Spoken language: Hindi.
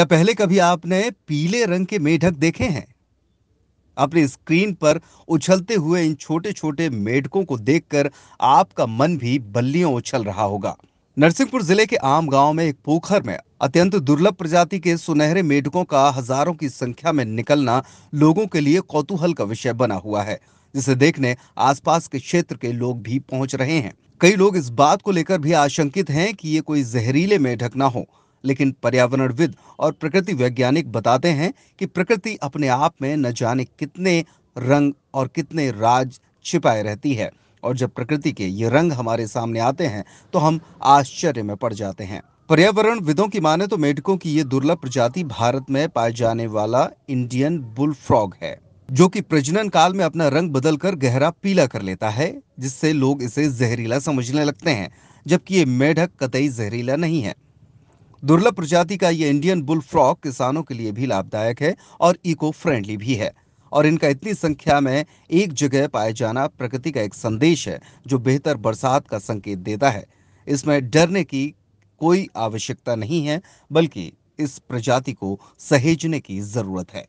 क्या पहले कभी आपने पीले रंग के मेढक देखे हैं अपनी स्क्रीन पर उछलते हुए इन छोटे छोटे मेढकों को देखकर आपका मन भी बल्लियों उछल रहा होगा नरसिंहपुर जिले के आम गांव में एक पोखर में अत्यंत दुर्लभ प्रजाति के सुनहरे मेढकों का हजारों की संख्या में निकलना लोगों के लिए कौतूहल का विषय बना हुआ है जिसे देखने आसपास के क्षेत्र के लोग भी पहुंच रहे हैं कई लोग इस बात को लेकर भी आशंकित हैं कि ये कोई जहरीले मेढक ना हो लेकिन पर्यावरणविद और प्रकृति वैज्ञानिक बताते हैं कि प्रकृति अपने आप में न जाने कितने रंग और कितने राज छिपाए रहती है और जब प्रकृति के ये रंग हमारे सामने आते हैं तो हम आश्चर्य में पड़ जाते हैं पर्यावरण विदों की माने तो मेढकों की ये दुर्लभ प्रजाति भारत में पाए जाने वाला इंडियन बुल फ्रॉग है जो कि प्रजनन काल में अपना रंग बदलकर गहरा पीला कर लेता है जिससे लोग इसे जहरीला समझने लगते हैं जबकि ये मेढक कतई जहरीला नहीं है दुर्लभ प्रजाति का ये इंडियन बुल फ्रॉक किसानों के लिए भी लाभदायक है और इको फ्रेंडली भी है और इनका इतनी संख्या में एक जगह पाए जाना प्रकृति का एक संदेश है जो बेहतर बरसात का संकेत देता है इसमें डरने की कोई आवश्यकता नहीं है बल्कि इस प्रजाति को सहेजने की जरूरत है